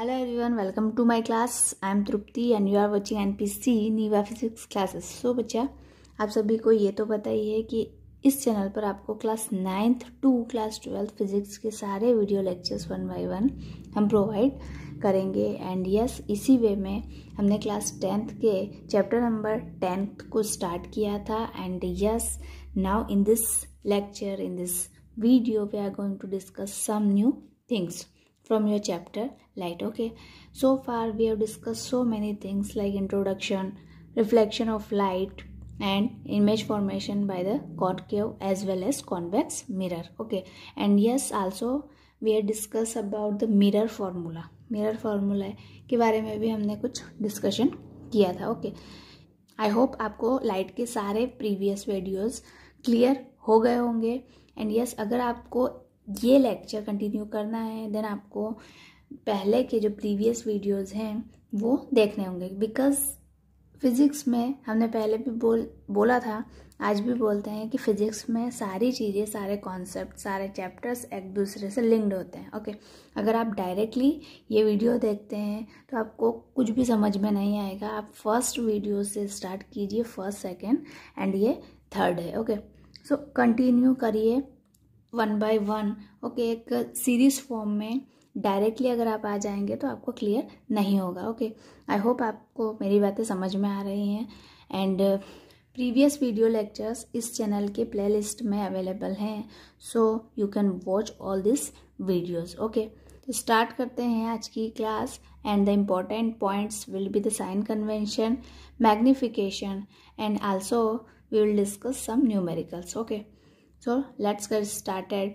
Hello everyone, welcome to my class. I am Trupti and you are watching NPC नीवा physics classes so बच्चा आप सभी को ये तो पता ही है कि इस चैनल पर आपको class ninth to class twelfth physics के सारे video lectures one by one हम प्रोवाइड करेंगे एंड यस yes, इसी वे में हमने क्लास टेंथ के चैप्टर नंबर टेंथ को स्टार्ट किया था and yes now in this lecture in this video we are going to discuss some new things from your chapter light okay so far we have discussed so many things like introduction reflection of light and image formation by the concave as well as convex mirror okay and yes also we have discussed about the mirror formula mirror formula ke bare mein bhi humne kuch discussion kiya tha okay i hope aapko light ke sare previous videos clear ho gaye honge and yes, agar aapko ये lecture continue करना है then आपको पहले के जो previous videos हैं वो देखने होंगे बिकॉज फिज़िक्स में हमने पहले भी बोल बोला था आज भी बोलते हैं कि फिज़िक्स में सारी चीज़ें सारे कॉन्सेप्ट सारे चैप्टर्स एक दूसरे से लिंक्ड होते हैं ओके अगर आप डायरेक्टली ये वीडियो देखते हैं तो आपको कुछ भी समझ में नहीं आएगा आप फर्स्ट वीडियो से स्टार्ट कीजिए फर्स्ट सेकेंड एंड ये थर्ड है ओके सो कंटिन्यू करिए वन बाय वन ओके एक सीरीज फॉर्म में डायरेक्टली अगर आप आ जाएंगे तो आपको क्लियर नहीं होगा ओके आई होप आपको मेरी बातें समझ में आ रही हैं and uh, previous video lectures इस चैनल के प्लेलिस्ट में अवेलेबल हैं so you can watch all this videos okay तो स्टार्ट करते हैं आज की class and the important points will be the sign convention magnification and also we will discuss some numericals okay so let's get started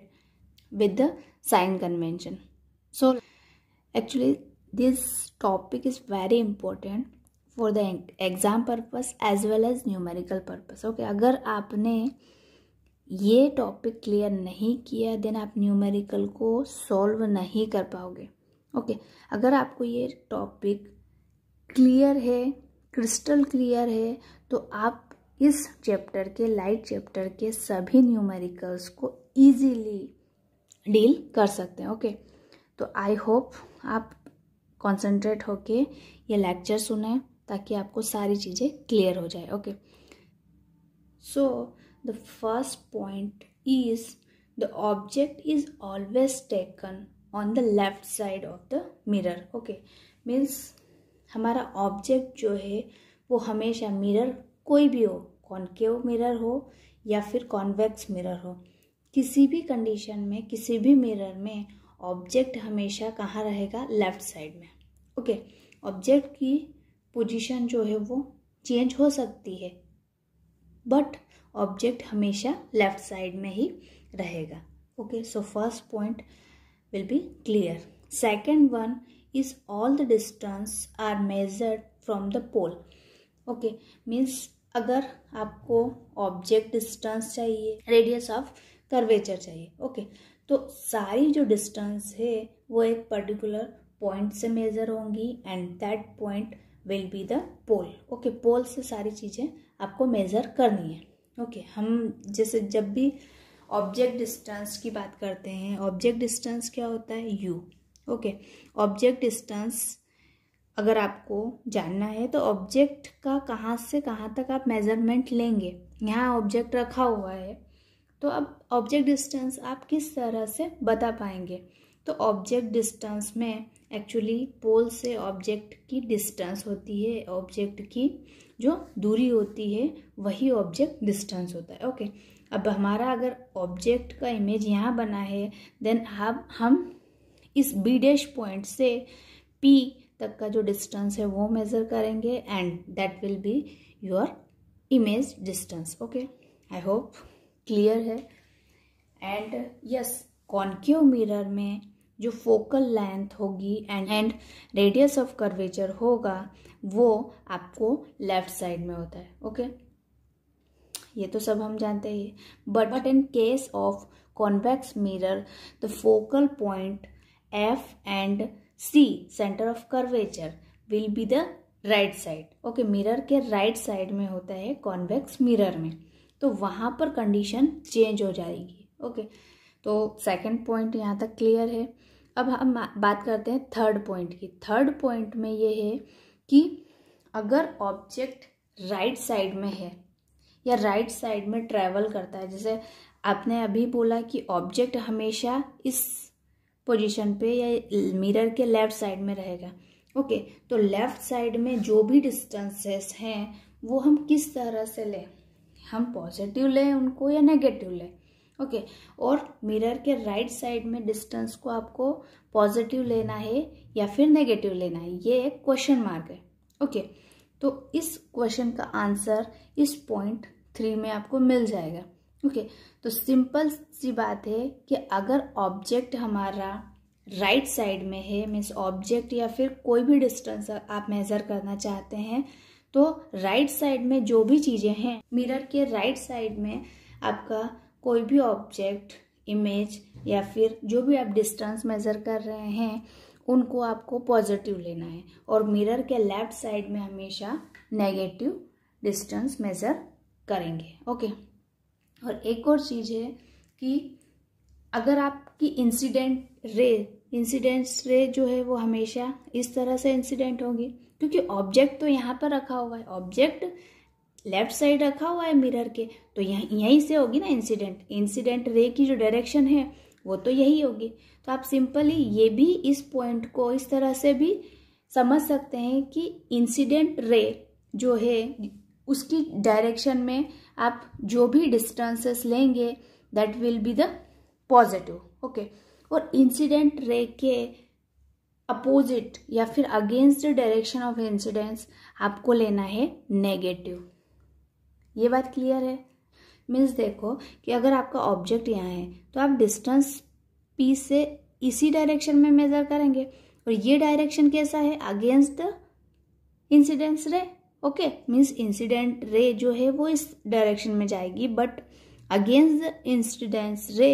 with the sign convention so actually this topic is very important for the exam purpose as well as numerical purpose okay अगर आपने ये topic clear नहीं किया then आप numerical को solve नहीं कर पाओगे ओके okay, अगर आपको ये टॉपिक क्लियर है क्रिस्टल क्लियर है तो आप इस चैप्टर के लाइट चैप्टर के सभी न्यूमेरिकल्स को इजीली डील कर सकते हैं ओके okay? तो आई होप आप कंसंट्रेट होके ये लेक्चर सुने ताकि आपको सारी चीज़ें क्लियर हो जाए okay so the first point is the object is always taken on the left side of the mirror okay means हमारा ऑब्जेक्ट जो है वो हमेशा मिरर कोई भी हो कॉन्केव मिरर हो या फिर कॉन्वेक्स मिरर हो किसी भी कंडीशन में किसी भी मिरर में ऑब्जेक्ट हमेशा कहाँ रहेगा लेफ़्ट साइड में ओके ऑब्जेक्ट की पोजीशन जो है वो चेंज हो सकती है बट ऑब्जेक्ट हमेशा लेफ़्ट साइड में ही रहेगा okay so first point will be clear second one is all the distance are measured from the pole okay means अगर आपको ऑब्जेक्ट डिस्टेंस चाहिए रेडियस ऑफ कर्वेचर चाहिए ओके तो सारी जो डिस्टेंस है वो एक पर्टिकुलर पॉइंट से मेज़र होंगी and that point will be the pole okay pole से सारी चीज़ें आपको मेज़र करनी है ओके okay, हम जैसे जब भी ऑब्जेक्ट डिस्टेंस की बात करते हैं ऑब्जेक्ट डिस्टेंस क्या होता है यू ओके ऑब्जेक्ट डिस्टेंस अगर आपको जानना है तो ऑब्जेक्ट का कहाँ से कहाँ तक आप मेज़रमेंट लेंगे यहाँ ऑब्जेक्ट रखा हुआ है तो अब ऑब्जेक्ट डिस्टेंस आप किस तरह से बता पाएंगे तो ऑब्जेक्ट डिस्टेंस में एक्चुअली पोल से ऑब्जेक्ट की डिस्टेंस होती है ऑब्जेक्ट की जो दूरी होती है वही ऑब्जेक्ट डिस्टेंस होता है ओके अब हमारा अगर ऑब्जेक्ट का इमेज यहाँ बना है देन हम हम इस बी डैश पॉइंट से पी तक का जो डिस्टेंस है वो मेज़र करेंगे and that will be your image distance okay I hope clear है एंड यस कॉन्क्यू मिरर में जो फोकल लेंथ होगी and and radius of curvature होगा वो आपको लेफ्ट साइड में होता है ओके okay? ये तो सब हम जानते ही but but in case of convex mirror the focal point F and C centre of curvature will be the right side okay mirror के राइट right साइड में होता है कॉन्वेक्स मिरर में तो वहाँ पर कंडीशन चेंज हो जाएगी ओके तो सेकंड पॉइंट यहाँ तक क्लियर है अब हम बात करते हैं थर्ड पॉइंट की थर्ड पॉइंट में ये है कि अगर ऑब्जेक्ट राइट साइड में है या राइट साइड में ट्रैवल करता है जैसे आपने अभी बोला कि ऑब्जेक्ट हमेशा इस पोजीशन पे या मिरर के लेफ़्ट साइड में रहेगा ओके तो लेफ़्ट साइड में जो भी डिस्टेंसेस हैं वो हम किस तरह से लें हम पॉजिटिव लें उनको या नेगेटिव लें ओके okay. और मिरर के राइट साइड में डिस्टेंस को आपको पॉजिटिव लेना है या फिर नेगेटिव लेना है ये एक क्वेश्चन मार्क है ओके okay. तो इस क्वेश्चन का आंसर इस पॉइंट थ्री में आपको मिल जाएगा ओके okay. तो सिंपल सी बात है कि अगर ऑब्जेक्ट हमारा राइट साइड में है मीन्स ऑब्जेक्ट या फिर कोई भी डिस्टेंस आप मेज़र करना चाहते हैं तो राइट साइड में जो भी चीज़ें हैं मिरर के राइट साइड में आपका कोई भी ऑब्जेक्ट इमेज या फिर जो भी आप डिस्टेंस मेज़र कर रहे हैं उनको आपको पॉजिटिव लेना है और मिरर के लेफ्ट साइड में हमेशा नेगेटिव डिस्टेंस मेज़र करेंगे ओके और एक और चीज़ है कि अगर आपकी इंसिडेंट रे इंसिडेंट रे जो है वो हमेशा इस तरह से इंसिडेंट होगी क्योंकि ऑब्जेक्ट तो यहाँ पर रखा हुआ है ऑब्जेक्ट लेफ्ट साइड रखा हुआ है मिरर के तो यहीं यहीं से होगी ना इंसिडेंट इंसिडेंट रे की जो डायरेक्शन है वो तो यही होगी तो आप सिंपली ये भी इस पॉइंट को इस तरह से भी समझ सकते हैं कि इंसिडेंट रे जो है उसकी डायरेक्शन में आप जो भी डिस्टेंसेस लेंगे that will be the positive okay और इंसिडेंट रे के अपोजिट या फिर अगेंस्ट डायरेक्शन ऑफ इंसिडेंस आपको लेना है नेगेटिव ये बात क्लियर है मीन्स देखो कि अगर आपका ऑब्जेक्ट यहाँ है तो आप डिस्टेंस पी से इसी डायरेक्शन में मेजर करेंगे और ये डायरेक्शन कैसा है against the incidence ray okay means incident ray जो है वो इस डायरेक्शन में जाएगी but against the incidence ray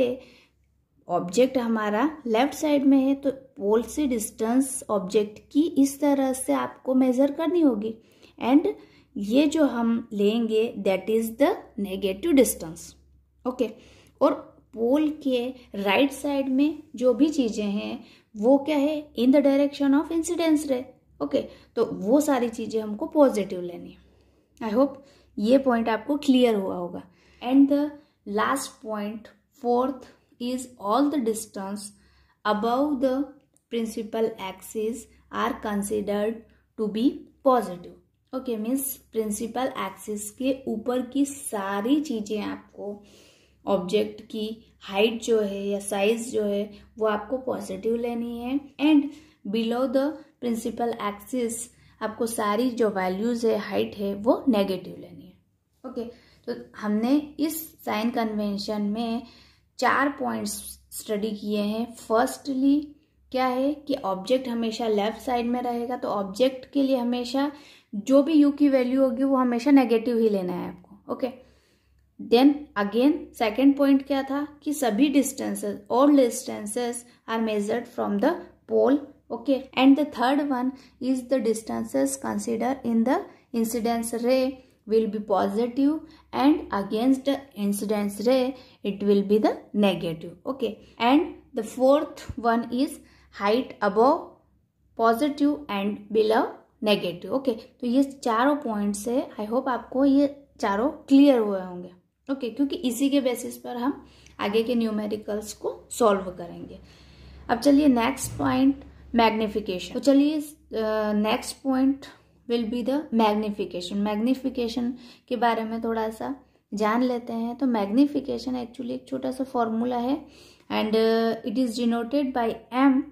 object हमारा लेफ्ट साइड में है तो पोल से डिस्टेंस ऑब्जेक्ट की इस तरह से आपको मेज़र करनी होगी एंड ये जो हम लेंगे that is the negative distance okay और पोल के राइट right साइड में जो भी चीज़ें हैं वो क्या है in the direction of incidence ray okay तो वो सारी चीज़ें हमको पॉजिटिव लेनी आई होप ये पॉइंट आपको क्लियर हुआ होगा and the last point fourth is all the distance above the principal axis are considered to be positive. okay, means principal axis ke upar ki sari cheeze aapko object की height जो है या size जो है वो आपको positive लेनी है and below the principal axis आपको सारी जो वैल्यूज़ है हाइट है वो नेगेटिव लेनी है ओके okay, तो हमने इस साइन कन्वेंशन में चार पॉइंट्स स्टडी किए हैं फर्स्टली क्या है कि ऑब्जेक्ट हमेशा लेफ्ट साइड में रहेगा तो ऑब्जेक्ट के लिए हमेशा जो भी यू की वैल्यू होगी वो हमेशा नेगेटिव ही लेना है आपको okay then again second point क्या था कि सभी distances all distances are measured from the pole okay and the third one is the distances consider in the incidence ray will be positive and against the incidence ray it will be the negative okay and the fourth one is height above positive and below negative okay तो ये चारों points है I hope आपको ये चारों clear हुए होंगे okay okay, क्योंकि इसी के बेसिस पर हम आगे के न्यूमेरिकल्स को सॉल्व करेंगे अब चलिए नेक्स्ट पॉइंट मैग्निफिकेशन तो चलिए next point will be the magnification magnification के बारे में थोड़ा सा जान लेते हैं तो मैग्निफिकेशन एक्चुअली एक छोटा सा फॉर्मूला है and it is denoted by M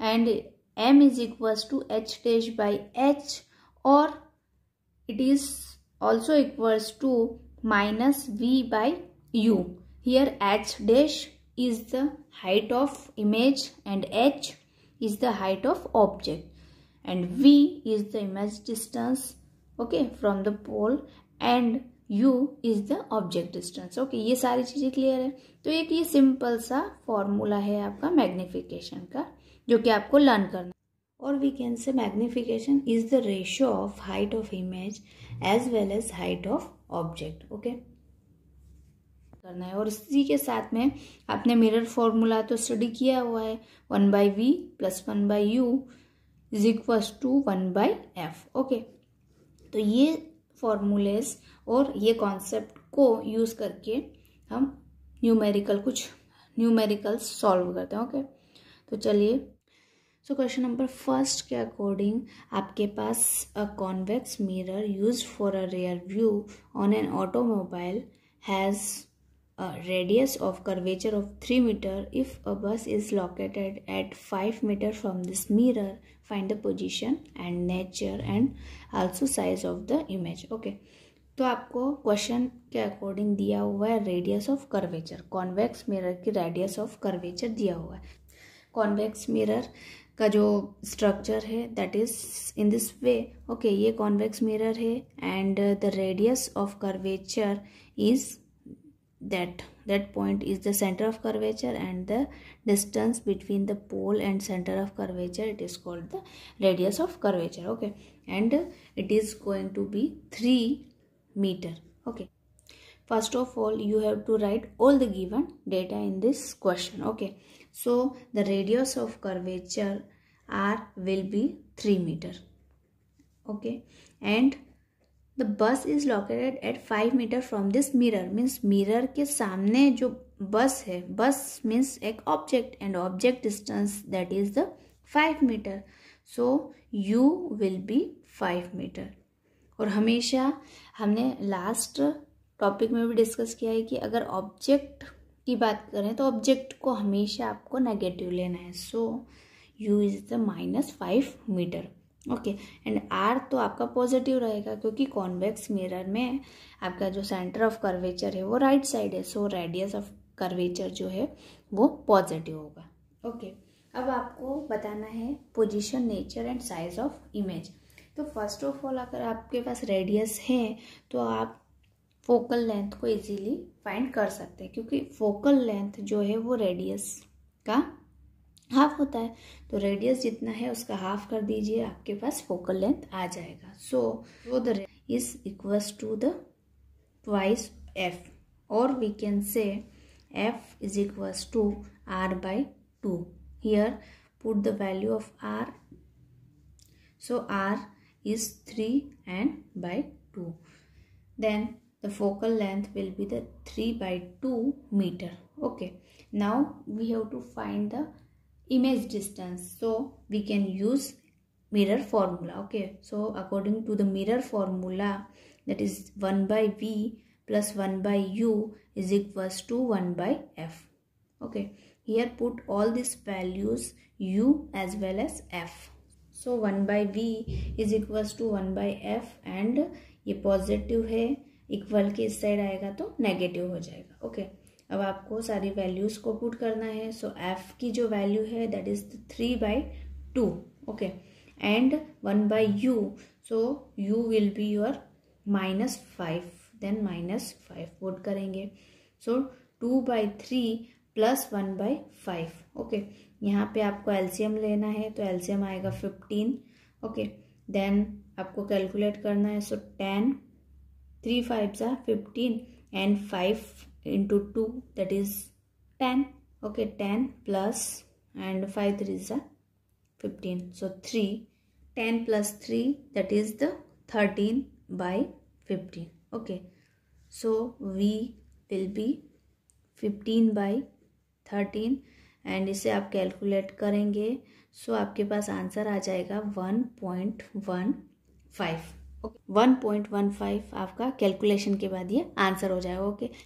and M is equals to H dash by H और it is also equals to minus V by U here H dash is the height of image and H is the height of object and V is the image distance okay from the pole and U is the object distance okay ये सारी चीज़ें clear है तो एक ये simple सा formula है आपका मैग्निफिकेशन का जो कि आपको लर्न करना और we can say magnification is the ratio of height of image as well as height of object okay करना है और इसी के साथ में आपने मिरर फॉर्मूला तो स्टडी किया हुआ है one by we plus one by you is equals to one by F okay तो ये फॉर्मूलेस और ये कॉन्सेप्ट को यूज़ करके हम न्यूमेरिकल कुछ न्यूमेरिकल सॉल्व करते हैं ओके okay? तो चलिए सो क्वेश्चन नंबर फर्स्ट के अकॉर्डिंग आपके पास a convex mirror use for a rear view on an automobile has a radius of curvature of 3 meter if a bus is located at 5 meter from this mirror find the position and nature and also size of the image okay तो आपको question के according दिया हुआ है radius of curvature convex mirror की radius of curvature दिया हुआ है कॉन्वेक्स मिरर का जो स्ट्रक्चर है that is in this way okay ये कॉन्वेक्स मिरर है and the radius of curvature is that that point is the center of curvature and the distance between the pole and center of curvature it is called the radius of curvature okay and it is going to be 3 meter okay first of all you have to write all the given data in this question okay so the radius of curvature r will be 3 meter okay and the bus is located at five metre from this mirror means mirror के सामने जो bus है bus means एक object and object distance that is the five metre so U will be five metre और हमेशा हमने last topic में भी डिस्कस किया है कि अगर ऑब्जेक्ट की बात करें तो ऑब्जेक्ट को हमेशा आपको नेगेटिव लेना है so U is the minus five metre okay and R तो आपका पॉजिटिव रहेगा क्योंकि कॉन्वेक्स मिरर में आपका जो सेंटर ऑफ कर्वेचर है वो राइट right साइड है सो रेडियस ऑफ कर्वेचर जो है वो पॉजिटिव होगा ओके okay. अब आपको बताना है position nature and size of image तो फर्स्ट ऑफ ऑल अगर आपके पास रेडियस है तो आप फोकल लेंथ को इजीली फाइंड कर सकते हैं क्योंकि फोकल लेंथ जो है वो रेडियस का हाफ होता है तो रेडियस जितना है उसका हाफ कर दीजिए आपके पास फोकल लेंथ आ जाएगा सो वो the is equals to the twice F और we can say F is equals to R by two here put the value of R so R is three and by two then the focal length will be the three by two metre okay now we have to find the image distance so we can use mirror formula okay so according to the mirror formula that is 1 by v plus 1 by u is equals to 1 by f okay here put all these values u as well as f so 1 by v is equals to 1 by f and ये positive है equal के इस side आएगा तो negative हो जाएगा okay okay. अब आपको सारी वैल्यूज़ को पुट करना है सो so, एफ की जो वैल्यू है that is three by two okay and one by U so U will be your minus five then minus five वोट करेंगे so two by three plus one by five okay यहाँ पे आपको LCM लेना है तो LCM आएगा fifteen okay then आपको कैलकुलेट करना है सो टेन थ्री फाइव सा fifteen and five into 2 that is 10 okay 10 plus and 5 3 is a 15 so 3 10 plus 3 that is the 13 by 15 okay so v will be 15 by 13 and इसे आप calculate करेंगे सो so आपके पास answer आ जाएगा 1.15 okay 1.15 आपका calculation के बाद ये आंसर हो जाएगा ओके okay?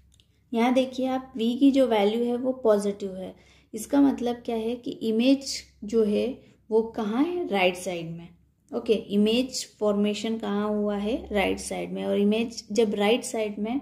यहाँ देखिए आप v की जो वैल्यू है वो पॉजिटिव है इसका मतलब क्या है कि इमेज जो है वो कहाँ है राइट right साइड में ओके इमेज फॉर्मेशन कहाँ हुआ है राइट right साइड में और इमेज जब राइट right साइड में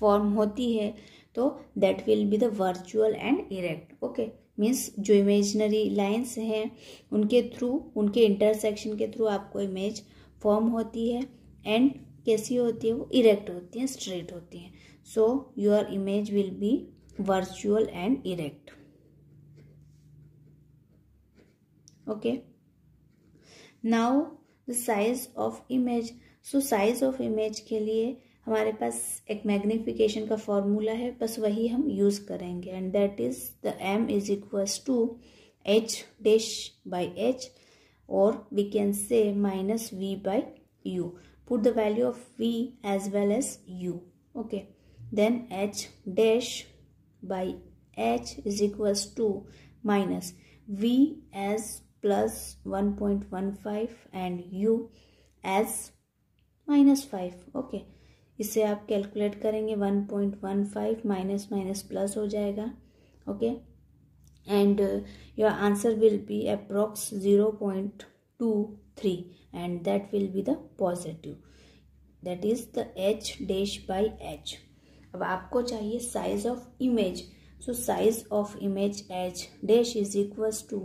फॉर्म होती है तो that will be the virtual and erect okay means जो इमेजनरी लाइन्स हैं उनके थ्रू उनके इंटरसेक्शन के थ्रू आपको इमेज फॉर्म होती है एंड कैसी होती है वो इरेक्ट होती हैं स्ट्रेट होती हैं so your image will be virtual and erect okay now the size of image so size of image के लिए हमारे पास एक मैग्निफिकेशन का फॉर्मूला है बस वही हम यूज़ करेंगे and that is the M is equals to H dash by H or we can say minus v by u put the value of v as well as u okay then h dash by h is equals to minus v as plus 1.15 and u as minus five okay इसे आप calculate करेंगे one point one five minus minus plus हो जाएगा okay and your answer will be approx zero point two three and that will be the positive that is the h dash by h अब आपको चाहिए size of image so size of image H dash is equals to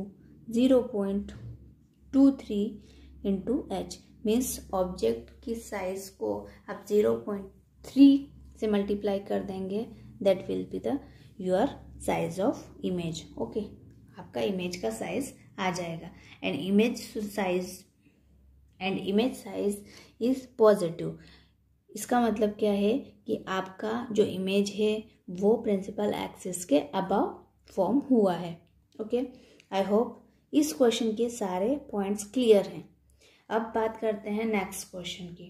zero point two three into H means object की size को आप zero point three से multiply कर देंगे that will be the your size of image okay आपका image का size आ जाएगा and image size and image size is positive इसका मतलब क्या है कि आपका जो इमेज है वो प्रिंसिपल एक्सिस के अबव फॉर्म हुआ है ओके आई होप इस क्वेश्चन के सारे पॉइंट्स क्लियर हैं अब बात करते हैं नेक्स्ट क्वेश्चन की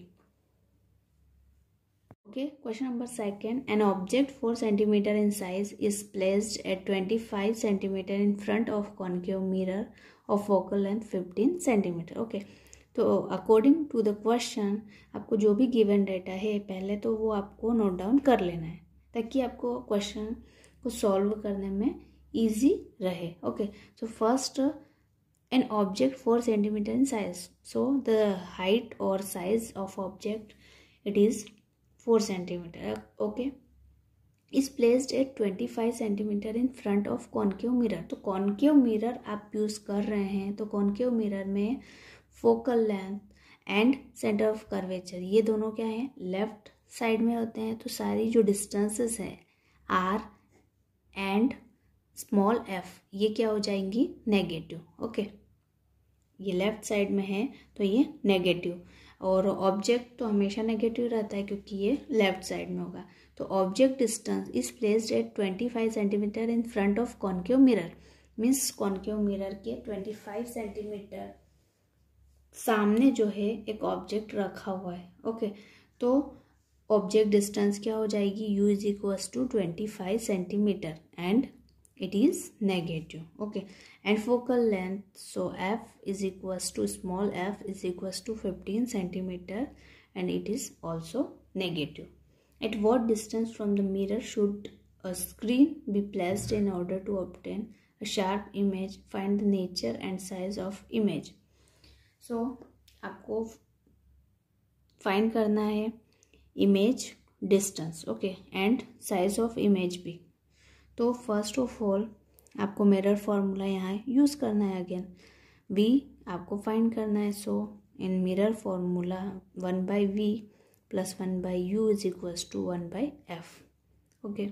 okay question number second an object four centimetre in size is placed at twenty five centimetre in front of concave mirror of focal length fifteen centimetre okay तो according to the question आपको जो भी given data है पहले तो वो आपको note down कर लेना है ताकि आपको क्वेश्चन को सॉल्व करने में ईजी रहे okay so first an object four centimetre in size so the height और size of object it is four centimetre okay is placed at twenty five centimetre in front of concave mirror तो concave mirror आप use कर रहे हैं तो concave mirror में focal length and centre of curvature ये दोनों क्या है लेफ्ट साइड में होते हैं तो सारी जो डिस्टेंसेस है आर एंड स्मॉल एफ ये क्या हो जाएंगी नेगेटिव ओके ये लेफ्ट साइड में है तो ये नेगेटिव और ऑब्जेक्ट तो हमेशा नेगेटिव रहता है क्योंकि ये लेफ्ट साइड में होगा तो object distance is placed at twenty five centimetre in front of concave mirror means concave mirror के ट्वेंटी फाइव सेंटीमीटर सामने जो है एक ऑब्जेक्ट रखा हुआ है ओके तो ऑब्जेक्ट डिस्टेंस क्या हो जाएगी u is equals to twenty five centimetre and it is negative okay and focal length so f is equals to small f is equals to fifteen centimetre and it is also negative at what distance from the mirror should a screen be placed in order to obtain a sharp image find the nature and size of image so आपको find करना है image distance okay and size of image भी तो first of all आपको mirror formula यहाँ use करना है again v आपको फाइंड करना है so in mirror formula one by we plus one by you is equals to one by F okay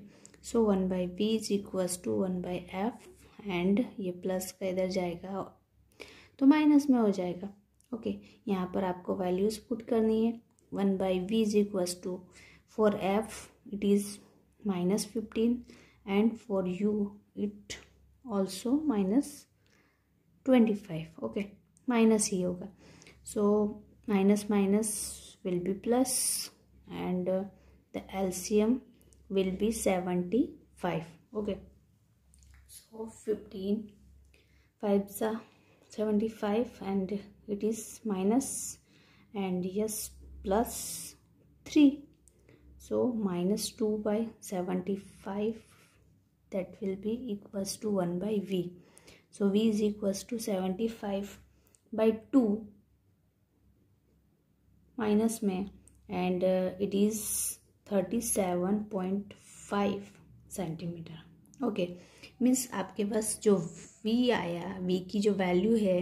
so one by v is equals to one by f and ये plus का इधर जाएगा तो minus में हो जाएगा okay यहाँ पर आपको वैल्यूज़ पुट करनी है one by v is equals to for f it is minus fifteen and for u it also minus twenty five okay minus ही होगा so minus minus will be plus and the LCM will be seventy five okay so fifteen five सा 75 and it is minus and yes plus 3 so minus 2 by 75 that will be equals to 1 by v so v is equals to 75 by 2 minus me and uh, it is 37.5 centimeter okay means आपके पास जो we आया we की जो value है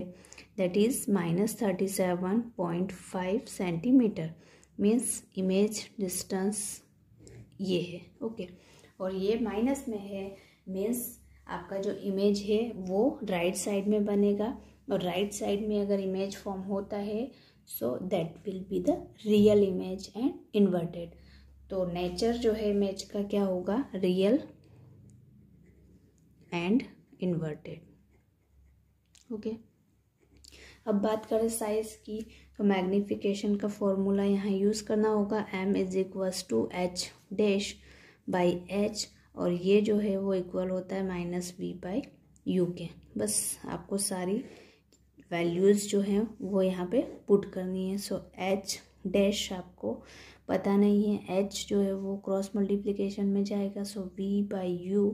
that is minus thirty seven point five centimetre means image distance ये है okay और ये माइनस में है मीन्स आपका जो इमेज है वो राइट साइड में बनेगा और राइट साइड में अगर इमेज फॉर्म होता है so that will be the real image and inverted तो नेचर जो है इमेज का क्या होगा रियल एंड इन्वर्टेड ओके अब बात करें साइज़ की तो मैग्नीफिकेशन का फॉर्मूला यहाँ यूज़ करना होगा m is equals to H dash by H और ये जो है वो इक्वल होता है माइनस वी बाई यू के बस आपको सारी वैल्यूज़ जो हैं वो यहाँ पे पुट करनी है सो एच डैश आपको पता नहीं है एच जो है वो क्रॉस मल्टीप्लिकेशन में जाएगा so v by u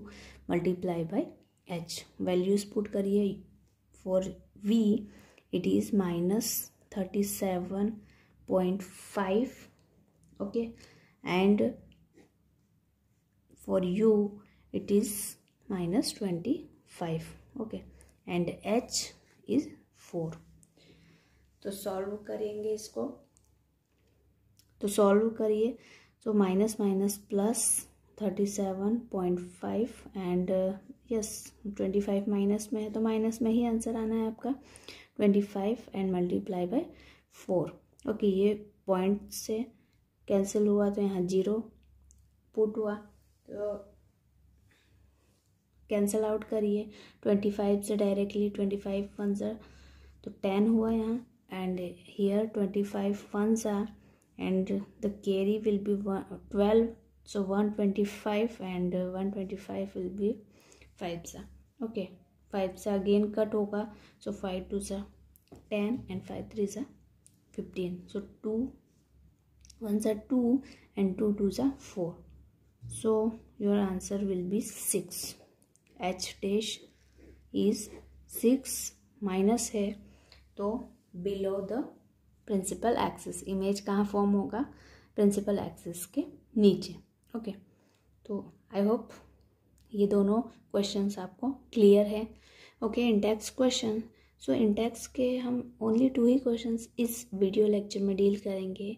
multiply by h values put करिए for v it is minus thirty seven point five okay and u it is minus twenty five okay and h is four तो solve करेंगे इसको तो solve करिए तो minus minus plus thirty seven point five and yes twenty five minus में है तो minus में ही आंसर आना है आपका twenty five and multiply by four okay ये पॉइंट से कैंसिल हुआ तो यहाँ जीरो पुट हुआ तो कैंसिल आउट करिए ट्वेंटी फाइव से directly twenty five one sir तो टेन हुआ यहाँ and here twenty five one सा and the carry will be one, 12 so 125 and 125 will be 5 sa okay 5 sa again cut hoga so 5 2 sa 10 and 5 3 sa 15 so 2 1 sa 2 and 2 2 sa 4 so your answer will be 6 h dash is 6 minus है तो below the principal axis image कहाँ form होगा principal axis के नीचे okay तो आई hope ये दोनों questions आपको क्लियर है okay in text question so in text के हम ओनली टू ही क्वेश्चंस इस वीडियो लेक्चर में डील करेंगे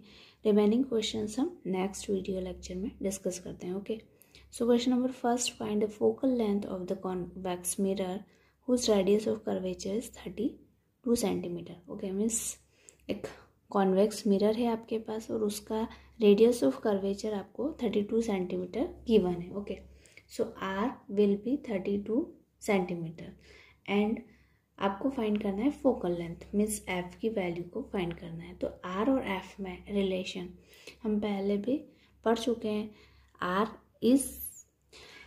रिमेनिंग क्वेश्चंस हम नेक्स्ट वीडियो लेक्चर में डिस्कस करते हैं okay so question number first find the focal length of the convex mirror whose radius of curvature is thirty two centimetre okay means एक convex mirror है आपके पास और उसका रेडियस ऑफ कर्वेचर आपको थर्टी टू सेंटीमीटर गिवन है okay so r will be thirty two centimetre and आपको find करना है फोकल लेंथ मीन्स एफ की वैल्यू को फाइंड करना है तो आर और एफ में रिलेशन हम पहले भी पढ़ चुके हैं r is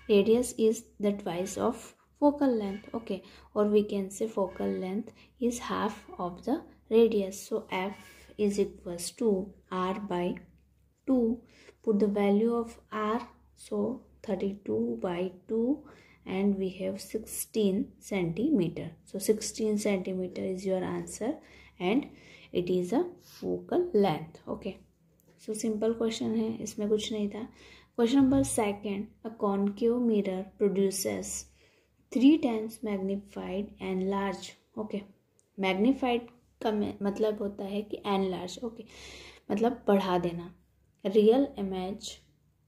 radius is the twice of focal length okay और we can say focal length is half of the radius so f is equals to r by 2 put the value of r so 32 by 2 and we have 16 centimeter so 16 centimeter is your answer and it is a focal length okay so simple question है इसमें कुछ नहीं था question number second a concave mirror produces three times magnified and large okay magnified का मतलब होता है कि एन लार्ज ओके मतलब बढ़ा देना real image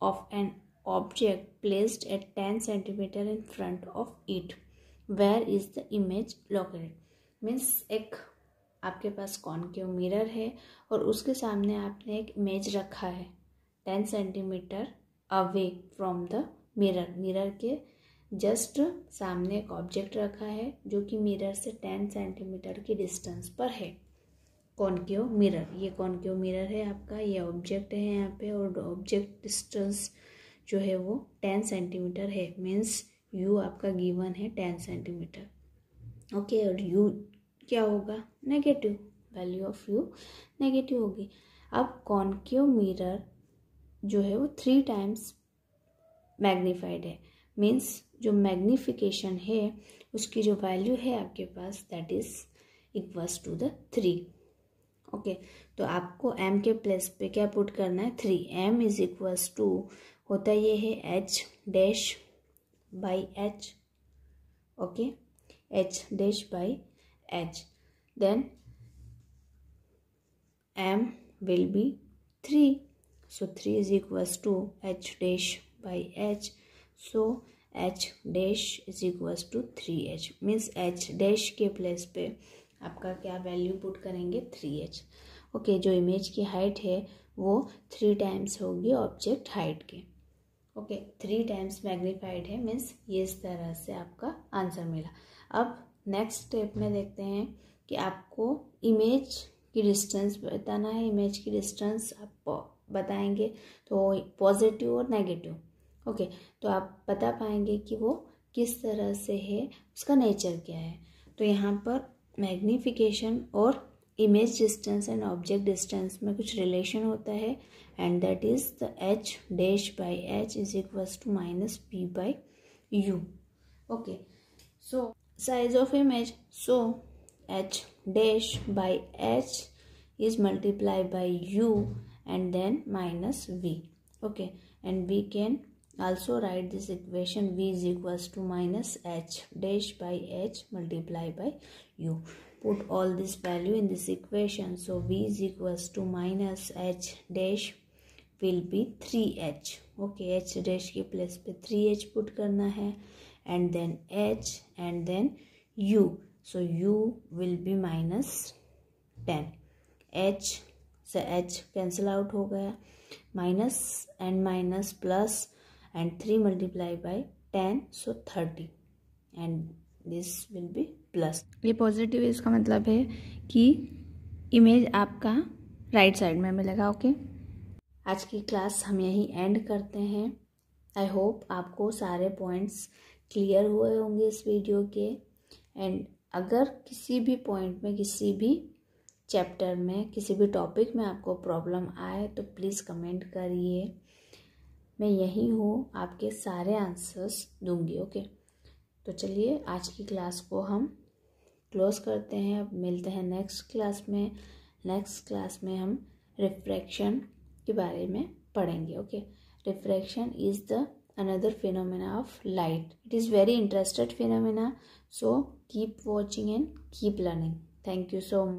of an object placed at ten centimetre in front of it where is the image located means एक आपके पास कौन क्यों मिरर है और उसके सामने आपने एक इमेज रखा है ten centimetre away from the mirror mirror के जस्ट सामने एक ऑब्जेक्ट रखा है जो कि मिरर से टेन सेंटीमीटर की डिस्टेंस पर है कॉन्केव मिरर ये कॉन्केव मिरर है आपका ये ऑब्जेक्ट है यहाँ पे और ऑब्जेक्ट डिस्टेंस जो है वो टेन सेंटीमीटर है मीन्स यू आपका गिवन है टेन सेंटीमीटर ओके और यू क्या होगा negative value of u negative होगी अब कॉन्केव मिरर जो है वो थ्री टाइम्स मैग्नीफाइड है मीन्स जो मैग्नीफिकेशन है उसकी जो वैल्यू है आपके पास that is equals to the three okay तो आपको एम के प्लेस पे क्या पुट करना है three m is equals to होता ये है h dash by h okay h dash by h then m will be three so three is equals to h dash by h so h dash is equals to three h means h dash के place पे आपका क्या value put करेंगे three h okay जो image की height है वो three times होगी ऑब्जेक्ट हाइट के ओके थ्री टाइम्स मैग्नीफाइड है मीन्स ये इस तरह से आपका आंसर मिला अब नेक्स्ट स्टेप में देखते हैं कि आपको इमेज की डिस्टेंस बताना है इमेज की डिस्टेंस आप बताएंगे तो पॉजिटिव और नेगेटिव ओके तो आप बता पाएंगे कि वो किस तरह से है उसका नेचर क्या है तो यहाँ पर मैग्नीफिकेशन और image distance and object distance में कुछ रिलेशन होता है and that is the h dash by h is equals to minus p by u okay so size of image so h dash by h is multiply by u and then minus v okay and we can also write this equation v is equals to minus h dash by h multiply by u put all this value in this equation so v is equals to minus h dash will be 3h okay h dash ke place pe 3h put karna hai and then h and then u so u will be minus 10 h so h cancel out ho gaya minus and minus plus and 3 multiplied by 10 so 30 and this will be plus ये positive है इसका मतलब है कि image आपका right side में मिलेगा okay आज की क्लास हम यहीं एंड करते हैं आई होप आपको सारे पॉइंट्स क्लियर हुए होंगे इस वीडियो के एंड अगर किसी भी पॉइंट में किसी भी चैप्टर में किसी भी टॉपिक में आपको प्रॉब्लम आए तो प्लीज़ कमेंट करिए मैं यही हूँ आपके सारे आंसर्स दूंगी ओके तो चलिए आज की क्लास को हम क्लोज करते हैं अब मिलते हैं नेक्स्ट क्लास में नेक्स्ट क्लास में हम रिफ्रैक्शन के बारे में पढ़ेंगे okay refraction is the another phenomena of light it is very interested phenomena so keep watching and keep learning thank you so much